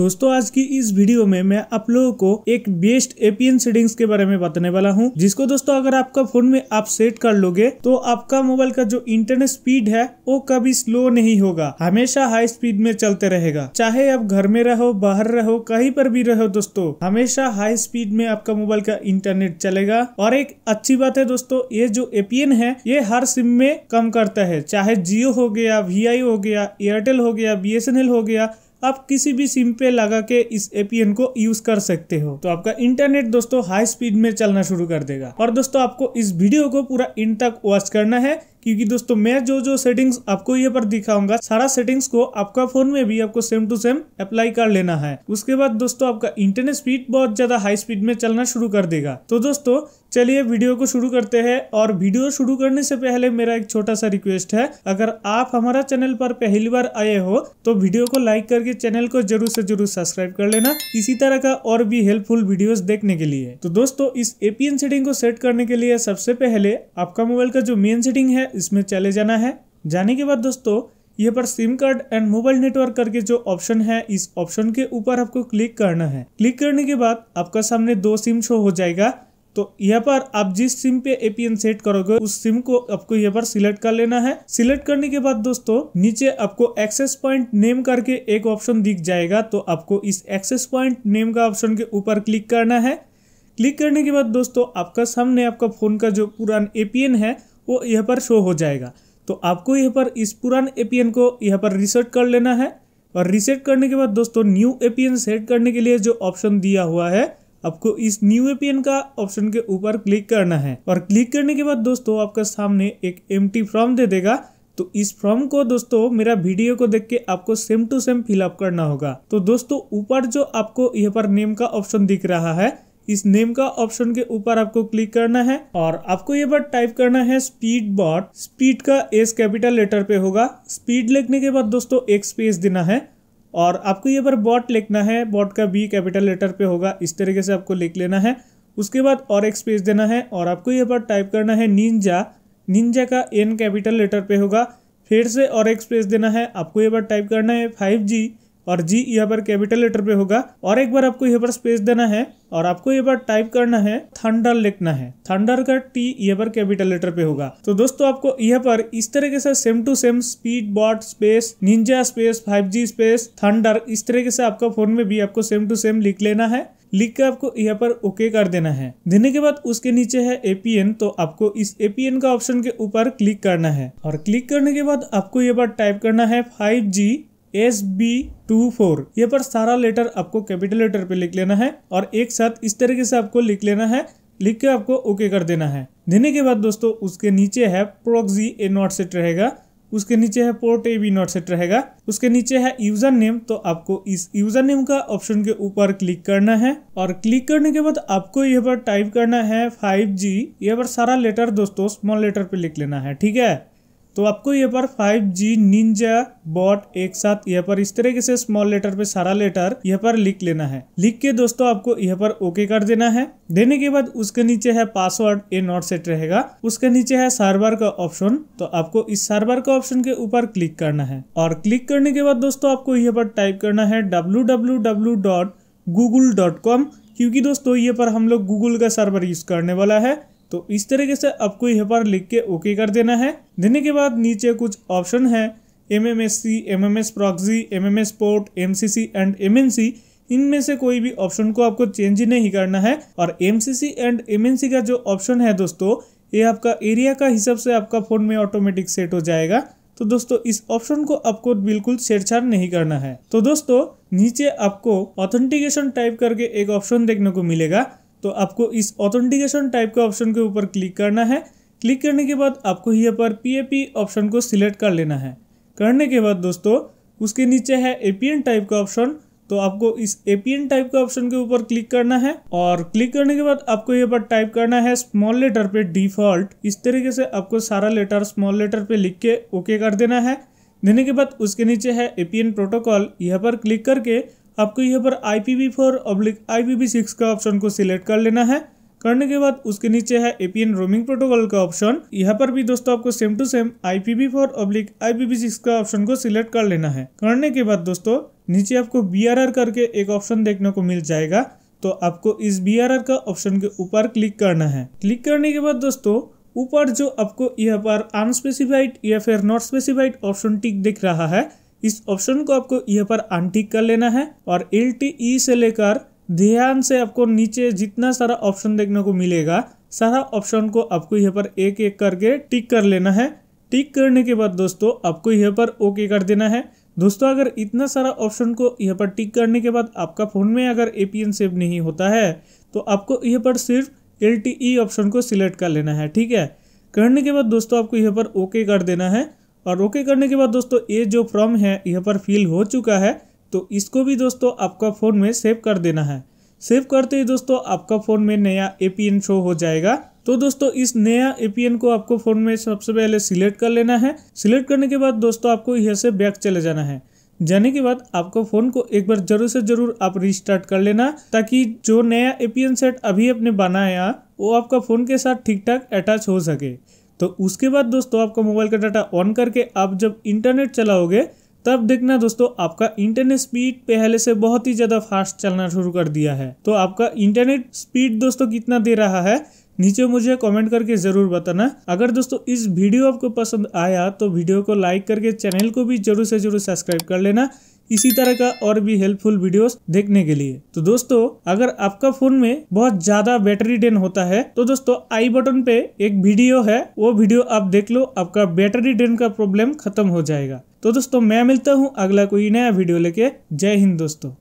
दोस्तों आज की इस वीडियो में मैं आप लोगों को एक बेस्ट एपीएन सेटिंग्स के बारे में बताने वाला हूँ जिसको दोस्तों अगर आपका फोन में आप सेट कर लोगे तो आपका मोबाइल का जो इंटरनेट स्पीड है वो कभी स्लो नहीं होगा हमेशा हाई स्पीड में चलते रहेगा चाहे आप घर में रहो बाहर रहो कहीं पर भी रहो दोस्तों हमेशा हाई स्पीड में आपका मोबाइल का इंटरनेट चलेगा और एक अच्छी बात है दोस्तों ये जो एपीएन है ये हर सिम में कम करता है चाहे जियो हो गया वी हो गया एयरटेल हो गया बी हो गया आप किसी भी सिम पे लगा के इस एपीएन को यूज कर सकते हो तो आपका इंटरनेट दोस्तों हाई स्पीड में चलना शुरू कर देगा और दोस्तों आपको इस वीडियो को पूरा इन तक वॉच करना है क्योंकि दोस्तों मैं जो जो सेटिंग्स आपको ये पर दिखाऊंगा सारा सेटिंग्स को आपका फोन में भी आपको सेम टू सेम अप्लाई कर लेना है उसके बाद दोस्तों आपका इंटरनेट स्पीड बहुत ज्यादा हाई स्पीड में चलना शुरू कर देगा तो दोस्तों चलिए वीडियो को शुरू करते हैं और वीडियो शुरू करने से पहले मेरा एक छोटा सा रिक्वेस्ट है अगर आप हमारा चैनल पर पहली बार आए हो तो वीडियो को लाइक करके चैनल को जरूर से जरूर सब्सक्राइब कर लेना इसी तरह का और भी हेल्पफुल वीडियोस देखने के लिए तो दोस्तों इस एपीएन सेटिंग को सेट करने के लिए सबसे पहले आपका मोबाइल का जो मेन सेटिंग है है इसमें चले जाना है जाने के बाद दोस्तों यहाँ पर SIM card and mobile network करके जो ऑप्शन है इस ऑप्शन के ऊपर आपको क्लिक करना है क्लिक करने के बाद आपका सामने दो सिम शो हो जाएगा तो यहाँ पर आप जिस सिम पे एपीएन सेट करोगे उस सिम को आपको यहाँ पर सिलेक्ट कर लेना है सिलेक्ट करने के बाद दोस्तों नीचे आपको एक्सेस पॉइंट नेम करके एक ऑप्शन दिख जाएगा तो आपको इस एक्सेस पॉइंट नेम का ऑप्शन के ऊपर क्लिक करना है क्लिक करने के बाद दोस्तों आपका सामने आपका फोन का जो पुरान एपीएन है वो यहाँ पर शो हो जाएगा तो आपको यहाँ पर इस पुराने एपीएन को यहाँ पर रिसेट कर लेना है और रिसेट करने के बाद दोस्तों न्यू एपीएन सेट करने के लिए जो ऑप्शन दिया हुआ है आपको इस न्यू एपीएन का ऑप्शन के ऊपर क्लिक करना है और क्लिक करने के बाद दोस्तों आपका सामने एक एम फॉर्म दे देगा तो इस फॉर्म को दोस्तों मेरा वीडियो को देख के आपको सेम टू सेम फिलअप करना होगा तो दोस्तों ऊपर जो आपको यहाँ पर नेम का ऑप्शन दिख रहा है इस नेम का ऑप्शन के ऊपर आपको क्लिक करना है और आपको ये बार टाइप करना है स्पीड बॉट स्पीड का एस कैपिटल लेटर पे होगा स्पीड लिखने के बाद दोस्तों एक स्पेस देना है और आपको ये बार बॉट लिखना है बॉट का बी कैपिटल लेटर पे होगा इस तरीके से आपको लिख लेना है उसके बाद और एक स्पेस देना है और आपको ये बार टाइप करना है निंजा निंजा का एन कैपिटल लेटर पे होगा फिर से और एक स्पेस देना है आपको ये बार टाइप करना है फाइव जी और जी यहाँ पर कैपिटल लेटर पे होगा और एक बार आपको यहाँ पर स्पेस देना है और आपको ये बार टाइप करना है थंडर लिखना है थंडर का टी यहाँ पर कैपिटल लेटर पे होगा तो दोस्तों आपको यहाँ पर इस तरह के साथ same to same speed bot space ninja space G space thunder इस के साथ आपका फोन में भी आपको सेम टू सेम लिख लेना है लिख के आपको यहाँ पर ओके कर देना है देने के बाद उसके नीचे है एपीएन तो आपको इस एपीएन का ऑप्शन के ऊपर क्लिक करना है और क्लिक करने के बाद आपको ये बार टाइप करना है five G S B two four ये पर सारा लेटर आपको कैपिटल लेटर पे लिख लेना है और एक साथ इस तरीके से आपको लिख लेना है लिख के आपको ओके कर देना है देने के बाद दोस्तों उसके नीचे है प्रोक्सी ए नॉट सेट रहेगा उसके नीचे है port A B not set रहेगा उसके नीचे है यूजर नेम तो आपको इस यूजर नेम का ऑप्शन के ऊपर क्लिक करना है और क्लिक करने के बाद आपको यहाँ पर टाइप करना है फाइव जी यहाँ पर सारा लेटर दोस्तों स्मॉल लेटर पे लिख लेना है ठीक है तो आपको यहाँ पर 5G निंजा बॉट एक साथ यहाँ पर इस तरीके से स्मॉल लेटर पे सारा लेटर यहाँ पर लिख लेना है लिख के दोस्तों आपको यहाँ पर ओके कर देना है देने के बाद उसके नीचे है पासवर्ड ये नॉट सेट रहेगा उसके नीचे है सर्वर का ऑप्शन तो आपको इस सर्वर का ऑप्शन के ऊपर क्लिक करना है और क्लिक करने के बाद दोस्तों आपको यहाँ पर टाइप करना है W W dot Google dot com क्योंकि दोस्तों ये पर हम लोग गूगल का सर्वर यूज करने वाला है तो इस तरीके से आपको यहाँ पर लिख के ओके कर देना है देने के बाद नीचे कुछ ऑप्शन है M M S C M M S proxy M M S port M C C and M N C इनमें से कोई भी ऑप्शन को आपको चेंज नहीं करना है और M C C and M N C का जो ऑप्शन है दोस्तों ये आपका एरिया का हिसाब से आपका फ़ोन में ऑटोमेटिक सेट हो जाएगा तो दोस्तों इस ऑप्शन को आपको बिल्कुल छेड़छाड़ नहीं करना है तो दोस्तों नीचे आपको ऑथेंटिकेशन टाइप करके एक ऑप्शन देखने को मिलेगा तो आपको इस ऑथेंटिकेशन टाइप के ऑप्शन के ऊपर क्लिक करना है क्लिक करने के बाद आपको यहाँ पर पी ऑप्शन को सिलेक्ट कर लेना है करने के बाद दोस्तों उसके नीचे है एपीएन टाइप का ऑप्शन तो आपको इस एपीएन टाइप का ऑप्शन के ऊपर क्लिक करना है और क्लिक करने के बाद आपको यहाँ पर टाइप करना है स्मॉल लेटर पे डिफॉल्ट इस तरीके से आपको सारा लेटर स्मॉल लेटर पे लिख के ओके कर देना है देने के बाद उसके नीचे है एपीएन प्रोटोकॉल यहाँ पर क्लिक करके आपको यहाँ पर आई पी वी फोर अब्लिक आई पी वी सिक्स का ऑप्शन को सिलेक्ट कर लेना है करने के बाद उसके नीचे है एपीएन रोमिंग प्रोटोकॉल का ऑप्शन यहाँ पर भी दोस्तों आपको same to same V four P V six का ऑप्शन को सिलेक्ट कर लेना है करने के बाद दोस्तों नीचे आपको बी आर आर करके एक ऑप्शन देखने को मिल जाएगा तो आपको इस बी आर आर का ऑप्शन के ऊपर क्लिक करना है क्लिक करने के बाद दोस्तों ऊपर जो आपको यहाँ पर अनस्पेसिफाइड या फिर नॉट स्पेसिफाइड ऑप्शन टिक दिख रहा है इस ऑप्शन को आपको यहाँ पर अनटिक कर लेना है और एल टी e से लेकर ध्यान से आपको नीचे जितना सारा ऑप्शन देखने को मिलेगा सारा ऑप्शन को आपको यहाँ पर एक एक करके टिक कर लेना है टिक करने के बाद दोस्तों आपको यहाँ पर ओके कर देना है दोस्तों अगर इतना सारा ऑप्शन को यहाँ पर टिक करने के बाद आपका फ़ोन में अगर ए सेव नहीं होता है तो आपको यहाँ पर सिर्फ एल ऑप्शन e को सिलेक्ट कर लेना है ठीक है करने के बाद दोस्तों आपको यहाँ पर ओके कर देना है और ओके करने के बाद दोस्तों ये जो फॉर्म है यहाँ पर फिल हो चुका है तो इसको भी दोस्तों आपका फ़ोन में सेव कर देना है सेव करते ही दोस्तों आपका फ़ोन में नया ए शो हो जाएगा तो दोस्तों इस नया ए को आपको फ़ोन में सबसे पहले सिलेक्ट कर लेना है सिलेक्ट करने के बाद दोस्तों आपको यहाँ से बैक चले जाना है जाने के बाद आपको फ़ोन को एक बार जरूर से जरूर आप रिस्टार्ट कर लेना ताकि जो नया ए सेट अभी आपने बनाया वो आपका फ़ोन के साथ ठीक ठाक अटैच हो सके तो उसके बाद दोस्तों आपका मोबाइल का डाटा ऑन करके आप जब इंटरनेट चलाओगे तब देखना दोस्तों आपका इंटरनेट स्पीड पहले से बहुत ही ज़्यादा फास्ट चलना शुरू कर दिया है तो आपका इंटरनेट स्पीड दोस्तों कितना दे रहा है नीचे मुझे कमेंट करके ज़रूर बताना अगर दोस्तों इस वीडियो आपको पसंद आया तो वीडियो को लाइक करके चैनल को भी जरूर से जरूर सब्सक्राइब कर लेना इसी तरह का और भी हेल्पफुल वीडियोस देखने के लिए तो दोस्तों अगर आपका फोन में बहुत ज्यादा बैटरी डेन होता है तो दोस्तों आई बटन पे एक वीडियो है वो वीडियो आप देख लो आपका बैटरी डेन का प्रॉब्लम खत्म हो जाएगा तो दोस्तों मैं मिलता हूँ अगला कोई नया वीडियो लेके जय हिंद दोस्तों